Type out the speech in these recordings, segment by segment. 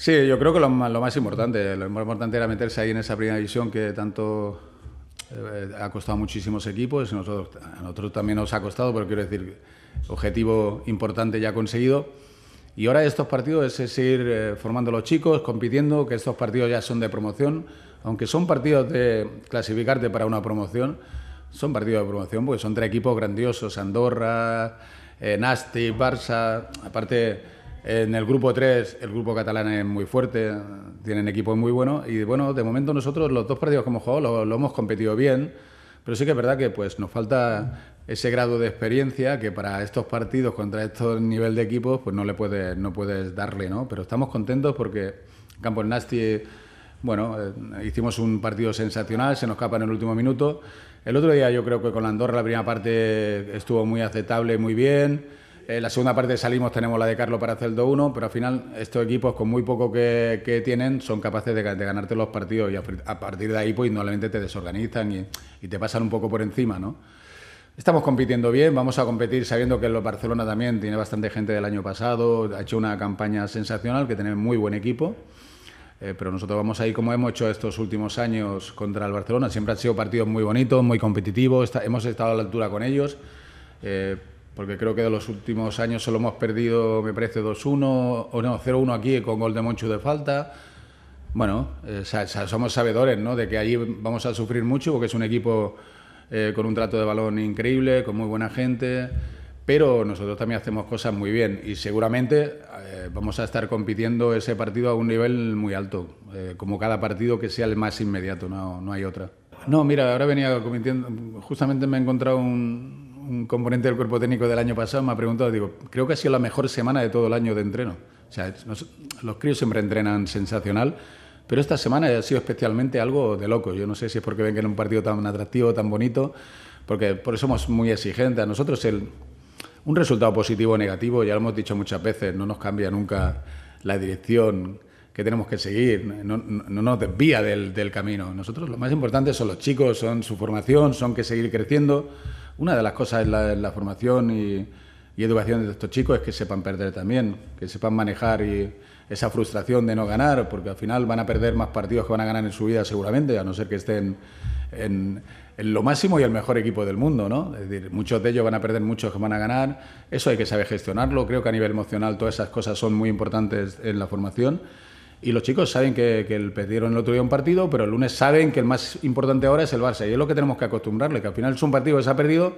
Sí, yo creo que lo más, importante, lo más importante era meterse ahí en esa primera división que tanto eh, ha costado a muchísimos equipos, nosotros, a nosotros también nos ha costado, pero quiero decir, objetivo importante ya conseguido. Y ahora estos partidos es seguir eh, formando los chicos, compitiendo, que estos partidos ya son de promoción, aunque son partidos de clasificarte para una promoción, son partidos de promoción porque son tres equipos grandiosos, Andorra, eh, Nasti, Barça, aparte en el grupo 3, el grupo catalán es muy fuerte, tienen equipos muy buenos y bueno, de momento nosotros los dos partidos que hemos jugado lo, hemos competido bien, pero sí que es verdad que pues nos falta ese grado de experiencia que para estos partidos contra estos nivel de equipos pues no le puedes no puedes darle, ¿no? Pero estamos contentos porque Campos Nasti bueno, eh, hicimos un partido sensacional, se nos escapa en el último minuto. El otro día yo creo que con la Andorra la primera parte estuvo muy aceptable, muy bien la segunda parte salimos, tenemos la de Carlos para hacer el 2-1, pero al final estos equipos con muy poco que, tienen son capaces de, ganarte los partidos y a, partir de ahí pues normalmente te desorganizan y, te pasan un poco por encima, ¿no? Estamos compitiendo bien, vamos a competir sabiendo que el Barcelona también tiene bastante gente del año pasado, ha hecho una campaña sensacional, que tiene muy buen equipo. Eh, pero nosotros vamos a ir como hemos hecho estos últimos años contra el Barcelona. Siempre han sido partidos muy bonitos, muy competitivos, hemos estado a la altura con ellos. Eh, porque creo que de los últimos años solo hemos perdido, me parece, 2-1, o no, 0-1 aquí con gol de Moncho de falta. Bueno, eh, somos sabedores ¿no? de que allí vamos a sufrir mucho, porque es un equipo eh, con un trato de balón increíble, con muy buena gente, pero nosotros también hacemos cosas muy bien y seguramente eh, vamos a estar compitiendo ese partido a un nivel muy alto, como cada partido que sea el más inmediato, no, no hay otra. No, mira, ahora venía cometiendo, justamente me he encontrado un, un componente del cuerpo técnico del año pasado me ha preguntado, digo, creo que ha sido la mejor semana de todo el año de entreno. O sea, los críos siempre entrenan sensacional, pero esta semana ha sido especialmente algo de loco. Yo no sé si es porque ven que era un partido tan atractivo, tan bonito, porque por eso somos muy exigentes. A nosotros el, un resultado positivo o negativo, ya lo hemos dicho muchas veces, no nos cambia nunca la dirección que tenemos que seguir, no, nos desvía del, del, camino. Nosotros lo más importante son los chicos, son su formación, son que seguir creciendo. Una de las cosas en la, formación y, educación de estos chicos es que sepan perder también, que sepan manejar esa frustración de no ganar, porque al final van a perder más partidos que van a ganar en su vida seguramente, a no ser que estén en, lo máximo y el mejor equipo del mundo, ¿no? Es decir, muchos de ellos van a perder, muchos que van a ganar, eso hay que saber gestionarlo, creo que a nivel emocional todas esas cosas son muy importantes en la formación y los chicos saben que, el perdieron el otro día un partido, pero el lunes saben que el más importante ahora es el Barça. Y es lo que tenemos que acostumbrarle, que al final es un partido que se ha perdido,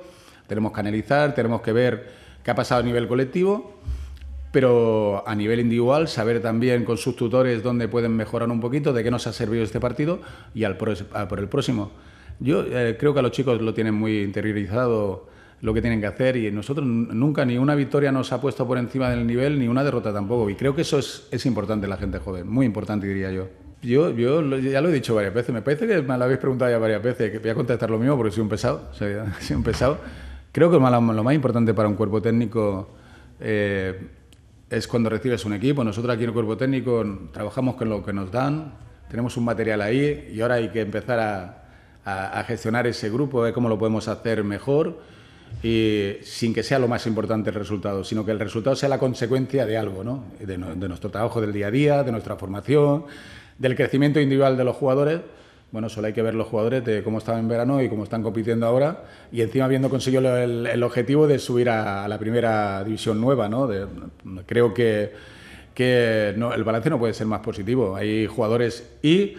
tenemos que analizar, tenemos que ver qué ha pasado a nivel colectivo, pero a nivel individual, saber también con sus tutores dónde pueden mejorar un poquito, de qué nos ha servido este partido y al por el próximo. Yo eh, creo que a los chicos lo tienen muy interiorizado lo que tienen que hacer y nosotros nunca ni una victoria nos ha puesto por encima del nivel ni una derrota tampoco y creo que eso es, es importante la gente joven, muy importante diría yo. Yo, yo ya lo he dicho varias veces, me parece que me lo habéis preguntado ya varias veces, que voy a contestar lo mismo porque soy un pesado, soy, un pesado. Creo que lo más, importante para un cuerpo técnico eh, es cuando recibes un equipo. Nosotros aquí en el cuerpo técnico trabajamos con lo que nos dan, tenemos un material ahí y ahora hay que empezar a, a, gestionar ese grupo, ver cómo lo podemos hacer mejor y sin que sea lo más importante el resultado, sino que el resultado sea la consecuencia de algo, ¿no? De, nuestro trabajo del día a día, de nuestra formación, del crecimiento individual de los jugadores. Bueno, solo hay que ver los jugadores de cómo estaban en verano y cómo están compitiendo ahora, y encima habiendo conseguido el, objetivo de subir a, la primera división nueva, ¿no? creo que, que el balance no puede ser más positivo. Hay jugadores y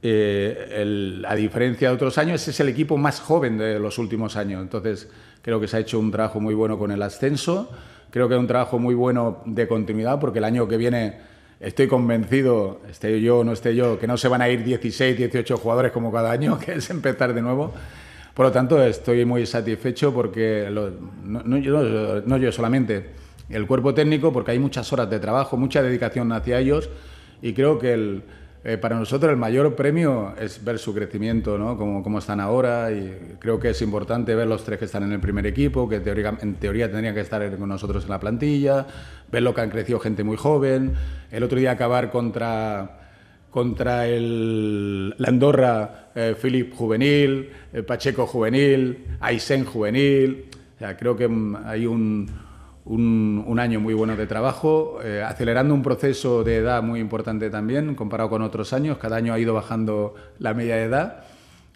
eh, a diferencia de otros años, es el equipo más joven de los últimos años. Entonces, creo que se ha hecho un trabajo muy bueno con el ascenso, creo que es un trabajo muy bueno de continuidad, porque el año que viene estoy convencido, esté yo o no esté yo, que no se van a ir 16, 18 jugadores como cada año, que es empezar de nuevo. Por lo tanto, estoy muy satisfecho porque no yo solamente, el cuerpo técnico, porque hay muchas horas de trabajo, mucha dedicación hacia ellos y creo que el eh, para nosotros el mayor premio es ver su crecimiento, ¿no? Cómo, están ahora y creo que es importante ver los tres que están en el primer equipo, que en teoría tendrían que estar con nosotros en la plantilla, ver lo que han crecido gente muy joven, el otro día acabar contra contra el, la Andorra, eh, Philip juvenil, eh, Pacheco juvenil, Aysén juvenil, o creo que hay un un, año muy bueno de trabajo, eh, acelerando un proceso de edad muy importante también, comparado con otros años. Cada año ha ido bajando la media de edad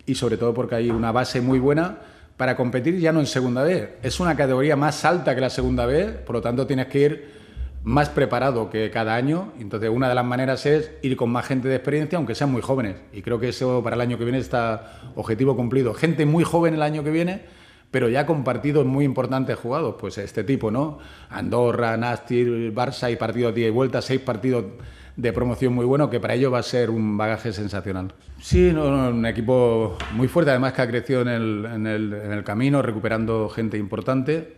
y sobre todo porque hay una base muy buena para competir ya no en segunda B. Es una categoría más alta que la segunda B, por lo tanto tienes que ir más preparado que cada año. Entonces una de las maneras es ir con más gente de experiencia, aunque sean muy jóvenes. Y creo que eso para el año que viene está objetivo cumplido. Gente muy joven el año que viene pero ya con partidos muy importantes jugados, pues este tipo, ¿no? Andorra, Nástil, Barça y partidos de 10 vuelta... seis partidos de promoción muy bueno, que para ello va a ser un bagaje sensacional. Sí, no, un equipo muy fuerte, además que ha crecido en el, camino, recuperando gente importante.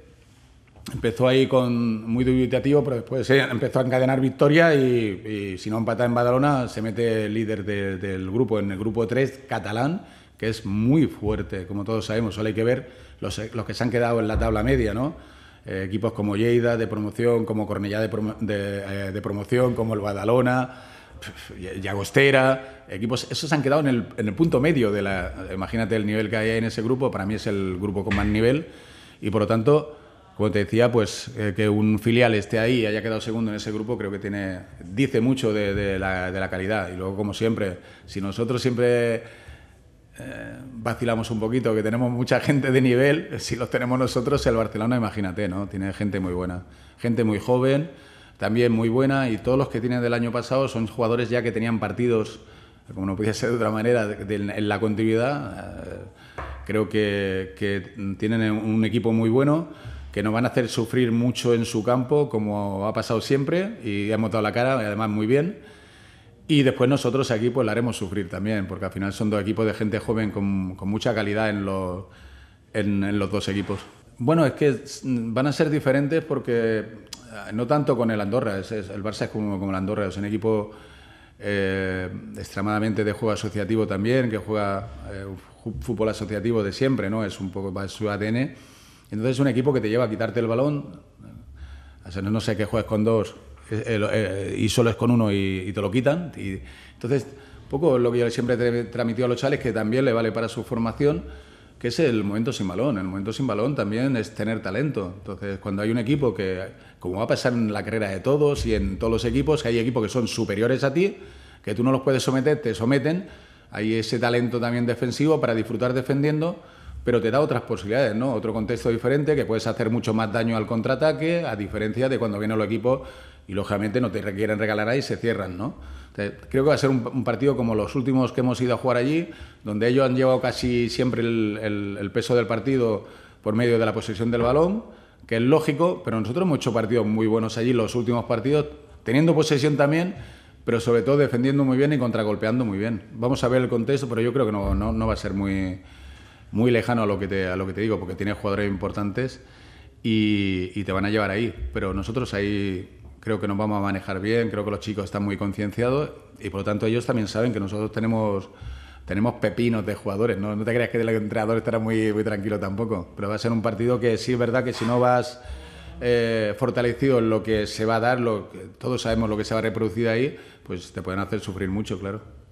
Empezó ahí con muy dubitativo, pero después eh, empezó a encadenar victoria... y, si no empata en Badalona, se mete líder del grupo, en el grupo 3, catalán, que es muy fuerte, como todos sabemos. Solo hay que ver los, que se han quedado en la tabla media, ¿no? Eh, equipos como Lleida de promoción, como Cornellá de, eh, de, promoción, como el Badalona, Llagostera, equipos, esos se han quedado en el, punto medio de la, imagínate el nivel que hay en ese grupo, para mí es el grupo con más nivel y por lo tanto, como te decía, pues eh, que un filial esté ahí y haya quedado segundo en ese grupo creo que tiene, dice mucho de, la, la calidad y luego como siempre, si nosotros siempre eh, vacilamos un poquito, que tenemos mucha gente de nivel, si los tenemos nosotros, el Barcelona, imagínate, ¿no? Tiene gente muy buena, gente muy joven, también muy buena, y todos los que tienen del año pasado son jugadores ya que tenían partidos, como no podía ser de otra manera, en la continuidad. Eh, creo que, tienen un equipo muy bueno que nos van a hacer sufrir mucho en su campo, como ha pasado siempre, y hemos dado la cara, además muy bien y después nosotros aquí pues la haremos sufrir también, porque al final son dos equipos de gente joven con, mucha calidad en los, dos equipos. Bueno, es que van a ser diferentes porque eh, no tanto con el Andorra, es, el Barça es como, el Andorra, es un equipo eh, extremadamente de juego asociativo también, que juega eh, fútbol asociativo de siempre, ¿no? Es un poco es su ADN. Entonces es un equipo que te lleva a quitarte el balón, o no, sé qué juegues con dos eh, eh, eh, y solo es con uno y, te lo quitan. Y, entonces, un poco lo que yo siempre transmitido a los chales, que también le vale para su formación, que es el momento sin balón. El momento sin balón también es tener talento. Entonces, cuando hay un equipo que, como va a pasar en la carrera de todos y en todos los equipos, que hay equipos que son superiores a ti, que tú no los puedes someter, te someten, hay ese talento también defensivo para disfrutar defendiendo, pero te da otras posibilidades, ¿no? Otro contexto diferente que puedes hacer mucho más daño al contraataque, a diferencia de cuando viene el equipo y lógicamente no te quieren regalar ahí se cierran, ¿no? creo que va a ser un, partido como los últimos que hemos ido a jugar allí, donde ellos han llevado casi siempre el, peso del partido por medio de la posesión del balón, que es lógico, pero nosotros hemos hecho partidos muy buenos allí, los últimos partidos, teniendo posesión también, pero sobre todo defendiendo muy bien y contragolpeando muy bien. Vamos a ver el contexto, pero yo creo que no, no, va a ser muy, muy lejano a lo, que te, a lo que te digo, porque tiene jugadores importantes y, y te van a llevar ahí. Pero nosotros ahí creo que nos vamos a manejar bien, creo que los chicos están muy concienciados y por lo tanto ellos también saben que nosotros tenemos tenemos pepinos de jugadores, ¿no? te creas que el entrenador estará muy, tranquilo tampoco, pero va a ser un partido que sí es verdad que si no vas eh, fortalecido en lo que se va a dar, lo, todos sabemos lo que se va a reproducir ahí, pues te pueden hacer sufrir mucho, claro.